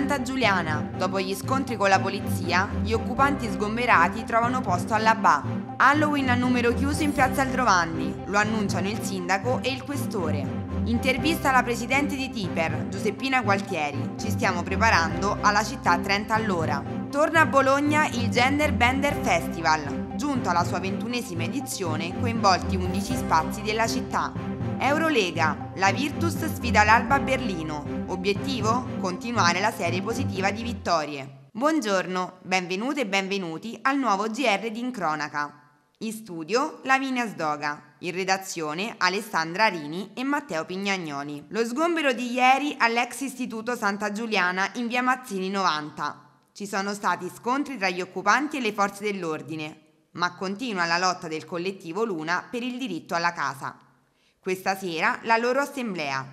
Santa Giuliana. Dopo gli scontri con la polizia, gli occupanti sgomberati trovano posto alla BA. Halloween a numero chiuso in piazza Aldrovandi, lo annunciano il sindaco e il questore. Intervista alla presidente di Tiper, Giuseppina Gualtieri. Ci stiamo preparando alla città 30 all'ora. Torna a Bologna il Gender Bender Festival, giunto alla sua ventunesima edizione, coinvolti 11 spazi della città. Eurolega, la Virtus sfida l'Alba a Berlino. Obiettivo? Continuare la serie positiva di vittorie. Buongiorno, benvenute e benvenuti al nuovo GR di Incronaca. In studio Lavinia Sdoga, in redazione Alessandra Rini e Matteo Pignagnoli. Lo sgombero di ieri all'ex istituto Santa Giuliana in via Mazzini 90. Ci sono stati scontri tra gli occupanti e le forze dell'ordine, ma continua la lotta del collettivo Luna per il diritto alla casa. Questa sera la loro assemblea.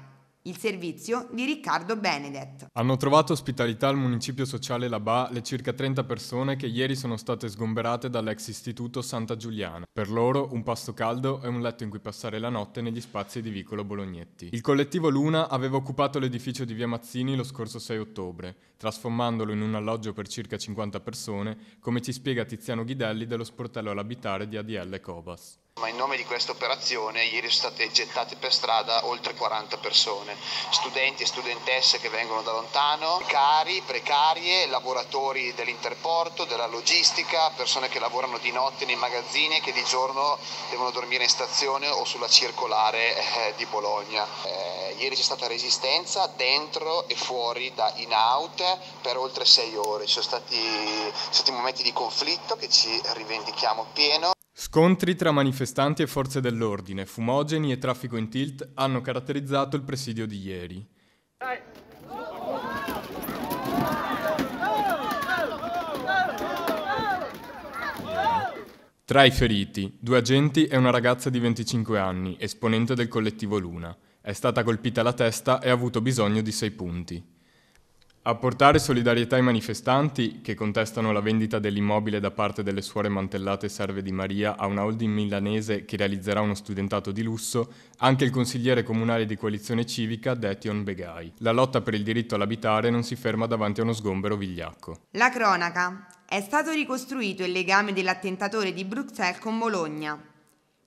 Il servizio di Riccardo Benedet. Hanno trovato ospitalità al municipio sociale Labà le circa 30 persone che ieri sono state sgomberate dall'ex istituto Santa Giuliana. Per loro un pasto caldo e un letto in cui passare la notte negli spazi di Vicolo Bolognetti. Il collettivo Luna aveva occupato l'edificio di via Mazzini lo scorso 6 ottobre, trasformandolo in un alloggio per circa 50 persone, come ci spiega Tiziano Ghidelli dello sportello all'abitare di ADL Covas. Ma in nome di questa operazione ieri sono state gettate per strada oltre 40 persone, studenti e studentesse che vengono da lontano, cari, precarie, lavoratori dell'interporto, della logistica, persone che lavorano di notte nei magazzini e che di giorno devono dormire in stazione o sulla circolare eh, di Bologna. Eh, ieri c'è stata resistenza dentro e fuori da in out per oltre 6 ore, ci sono stati, ci sono stati momenti di conflitto che ci rivendichiamo pieno. Scontri tra manifestanti e forze dell'ordine, fumogeni e traffico in tilt hanno caratterizzato il presidio di ieri. Tra i feriti, due agenti e una ragazza di 25 anni, esponente del collettivo Luna. È stata colpita alla testa e ha avuto bisogno di sei punti. Apportare solidarietà ai manifestanti che contestano la vendita dell'immobile da parte delle suore mantellate serve di Maria a una holding milanese che realizzerà uno studentato di lusso, anche il consigliere comunale di coalizione civica Detion Begai. La lotta per il diritto all'abitare non si ferma davanti a uno sgombero vigliacco. La cronaca. È stato ricostruito il legame dell'attentatore di Bruxelles con Bologna.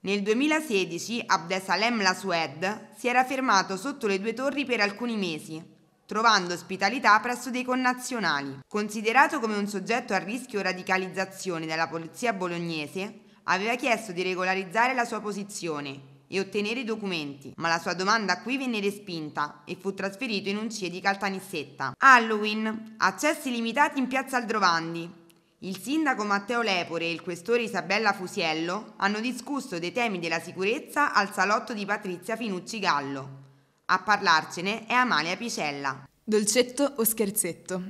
Nel 2016 Abdesalem Lasued si era fermato sotto le due torri per alcuni mesi trovando ospitalità presso dei connazionali. Considerato come un soggetto a rischio radicalizzazione dalla polizia bolognese, aveva chiesto di regolarizzare la sua posizione e ottenere i documenti, ma la sua domanda qui venne respinta e fu trasferito in un CIE di Caltanissetta. Halloween, accessi limitati in piazza Aldrovandi. Il sindaco Matteo Lepore e il questore Isabella Fusiello hanno discusso dei temi della sicurezza al salotto di Patrizia Finucci Gallo. A parlarcene è Amalia Picella. Dolcetto o scherzetto?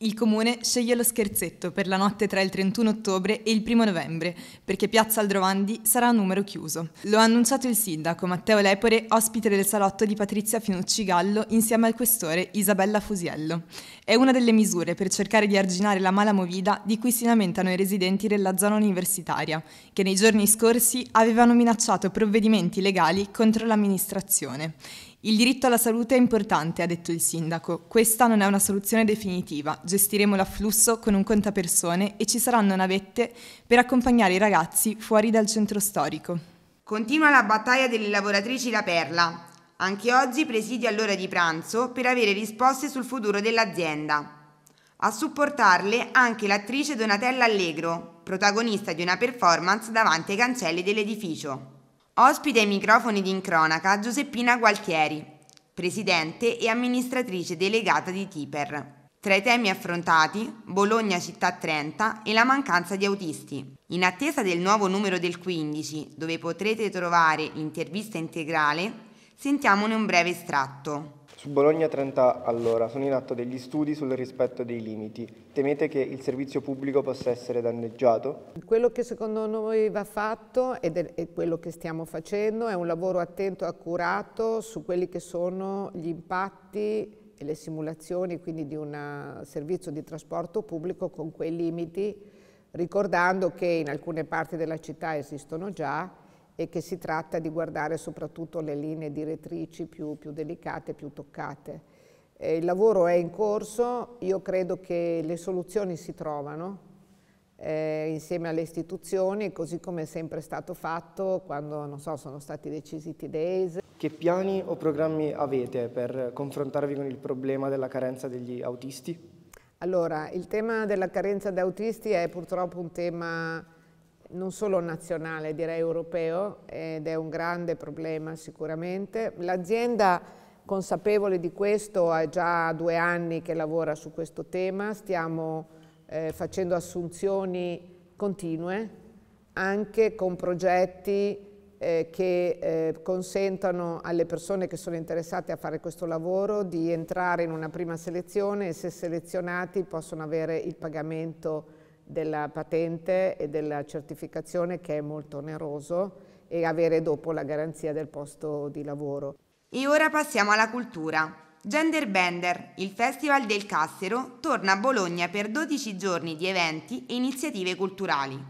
Il comune sceglie lo scherzetto per la notte tra il 31 ottobre e il 1 novembre, perché Piazza Aldrovandi sarà a numero chiuso. Lo ha annunciato il sindaco Matteo Lepore, ospite del salotto di Patrizia Finucci Gallo, insieme al questore Isabella Fusiello. È una delle misure per cercare di arginare la mala movida di cui si lamentano i residenti della zona universitaria, che nei giorni scorsi avevano minacciato provvedimenti legali contro l'amministrazione. Il diritto alla salute è importante, ha detto il sindaco. Questa non è una soluzione definitiva. Gestiremo l'afflusso con un contapersone e ci saranno navette per accompagnare i ragazzi fuori dal centro storico. Continua la battaglia delle lavoratrici La Perla. Anche oggi presidio all'ora di pranzo per avere risposte sul futuro dell'azienda. A supportarle anche l'attrice Donatella Allegro, protagonista di una performance davanti ai cancelli dell'edificio. Ospite ai microfoni di Incronaca Giuseppina Gualtieri, presidente e amministratrice delegata di Tiper. Tra i temi affrontati, Bologna città 30 e la mancanza di autisti. In attesa del nuovo numero del 15, dove potrete trovare l'intervista integrale, sentiamone un breve estratto. Su Bologna 30 all'ora sono in atto degli studi sul rispetto dei limiti. Temete che il servizio pubblico possa essere danneggiato? Quello che secondo noi va fatto ed è quello che stiamo facendo è un lavoro attento e accurato su quelli che sono gli impatti e le simulazioni quindi di un eh, servizio di trasporto pubblico con quei limiti, ricordando che in alcune parti della città esistono già e che si tratta di guardare soprattutto le linee direttrici più, più delicate, più toccate. Eh, il lavoro è in corso, io credo che le soluzioni si trovano eh, insieme alle istituzioni, così come è sempre stato fatto quando so, sono stati decisi i days Che piani o programmi avete per confrontarvi con il problema della carenza degli autisti? Allora, il tema della carenza di autisti è purtroppo un tema non solo nazionale, direi europeo, ed è un grande problema sicuramente. L'azienda, consapevole di questo, ha già due anni che lavora su questo tema, stiamo eh, facendo assunzioni continue, anche con progetti eh, che eh, consentano alle persone che sono interessate a fare questo lavoro di entrare in una prima selezione e se selezionati possono avere il pagamento della patente e della certificazione che è molto oneroso e avere dopo la garanzia del posto di lavoro. E ora passiamo alla cultura. Gender Bender, il Festival del Cassero, torna a Bologna per 12 giorni di eventi e iniziative culturali.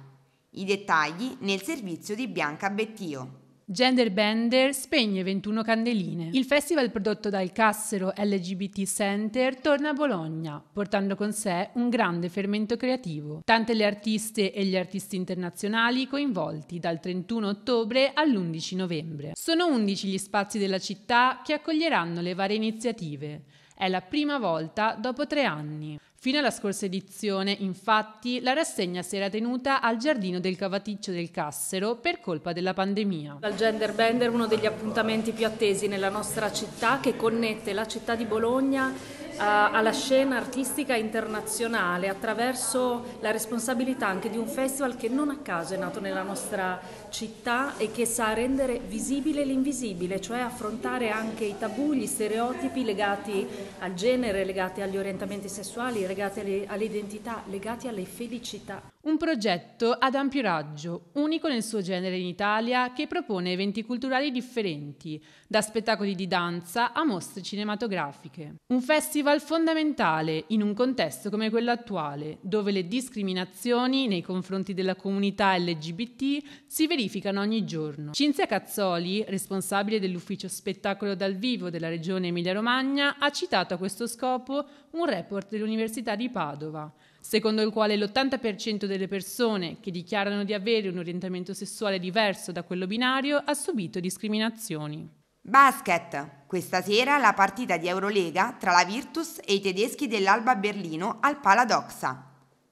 I dettagli nel servizio di Bianca Bettio. Gender Bender spegne 21 candeline. Il festival prodotto dal Cassero LGBT Center torna a Bologna, portando con sé un grande fermento creativo. Tante le artiste e gli artisti internazionali coinvolti dal 31 ottobre all'11 novembre. Sono 11 gli spazi della città che accoglieranno le varie iniziative. È la prima volta dopo tre anni. Fino alla scorsa edizione, infatti, la rassegna si era tenuta al Giardino del Cavaticcio del Cassero per colpa della pandemia. Dal Gender Bender, uno degli appuntamenti più attesi nella nostra città che connette la città di Bologna eh, alla scena artistica internazionale attraverso la responsabilità anche di un festival che non a caso è nato nella nostra città e che sa rendere visibile l'invisibile, cioè affrontare anche i tabù, gli stereotipi legati al genere, legati agli orientamenti sessuali, legati alle, all'identità, legati alle felicità. Un progetto ad ampio raggio, unico nel suo genere in Italia, che propone eventi culturali differenti, da spettacoli di danza a mostre cinematografiche. Un festival fondamentale in un contesto come quello attuale, dove le discriminazioni nei confronti della comunità LGBT si verificano ogni giorno. Cinzia Cazzoli, responsabile dell'ufficio spettacolo dal vivo della regione Emilia-Romagna, ha citato a questo scopo un report dell'Università di Padova secondo il quale l'80% delle persone che dichiarano di avere un orientamento sessuale diverso da quello binario ha subito discriminazioni. Basket. Questa sera la partita di Eurolega tra la Virtus e i tedeschi dell'Alba Berlino al Paladoxa.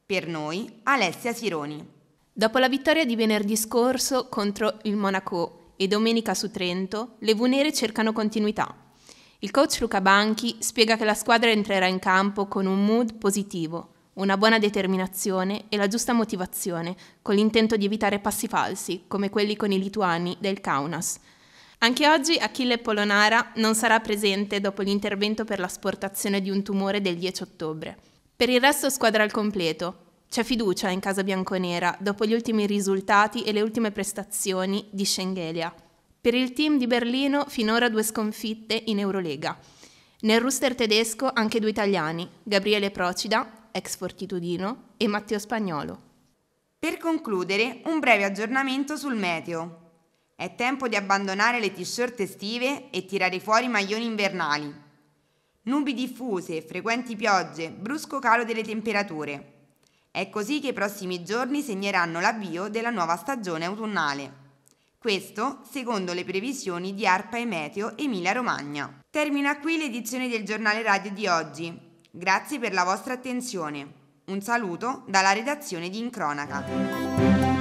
Per noi Alessia Sironi. Dopo la vittoria di venerdì scorso contro il Monaco e domenica su Trento, le Vunere cercano continuità. Il coach Luca Banchi spiega che la squadra entrerà in campo con un mood positivo, una buona determinazione e la giusta motivazione, con l'intento di evitare passi falsi, come quelli con i lituani del Kaunas. Anche oggi Achille Polonara non sarà presente dopo l'intervento per l'asportazione di un tumore del 10 ottobre. Per il resto squadra al completo. C'è fiducia in casa bianconera dopo gli ultimi risultati e le ultime prestazioni di Schengelia. Per il team di Berlino finora due sconfitte in Eurolega. Nel rooster tedesco anche due italiani, Gabriele Procida ex Fortitudino, e Matteo Spagnolo. Per concludere, un breve aggiornamento sul meteo. È tempo di abbandonare le t-shirt estive e tirare fuori i maglioni invernali. Nubi diffuse, frequenti piogge, brusco calo delle temperature. È così che i prossimi giorni segneranno l'avvio della nuova stagione autunnale. Questo secondo le previsioni di ARPA e Meteo Emilia Romagna. Termina qui l'edizione del giornale radio di oggi. Grazie per la vostra attenzione. Un saluto dalla redazione di Incronaca.